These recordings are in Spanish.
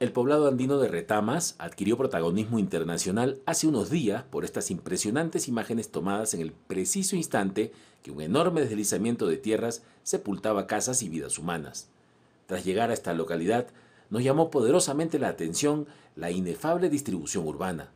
El poblado andino de Retamas adquirió protagonismo internacional hace unos días por estas impresionantes imágenes tomadas en el preciso instante que un enorme deslizamiento de tierras sepultaba casas y vidas humanas. Tras llegar a esta localidad, nos llamó poderosamente la atención la inefable distribución urbana.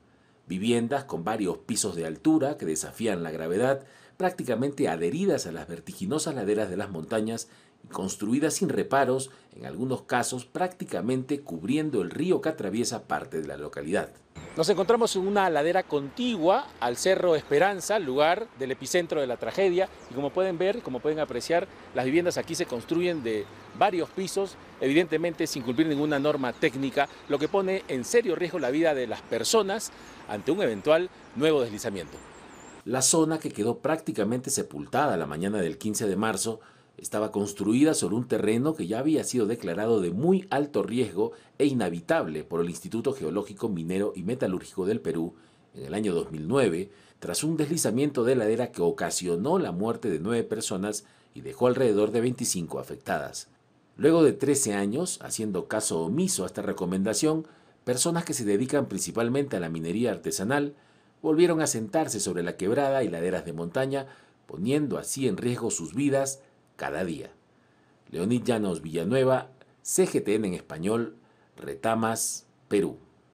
Viviendas con varios pisos de altura que desafían la gravedad, prácticamente adheridas a las vertiginosas laderas de las montañas y construidas sin reparos, en algunos casos prácticamente cubriendo el río que atraviesa parte de la localidad. Nos encontramos en una ladera contigua al Cerro Esperanza, lugar del epicentro de la tragedia, y como pueden ver, como pueden apreciar, las viviendas aquí se construyen de varios pisos, evidentemente sin cumplir ninguna norma técnica, lo que pone en serio riesgo la vida de las personas ante un eventual nuevo deslizamiento. La zona, que quedó prácticamente sepultada la mañana del 15 de marzo, estaba construida sobre un terreno que ya había sido declarado de muy alto riesgo e inhabitable por el Instituto Geológico Minero y Metalúrgico del Perú en el año 2009, tras un deslizamiento de ladera que ocasionó la muerte de nueve personas y dejó alrededor de 25 afectadas. Luego de 13 años, haciendo caso omiso a esta recomendación, personas que se dedican principalmente a la minería artesanal volvieron a sentarse sobre la quebrada y laderas de montaña, poniendo así en riesgo sus vidas cada día. Leonid Llanos Villanueva, CGTN en español, Retamas, Perú.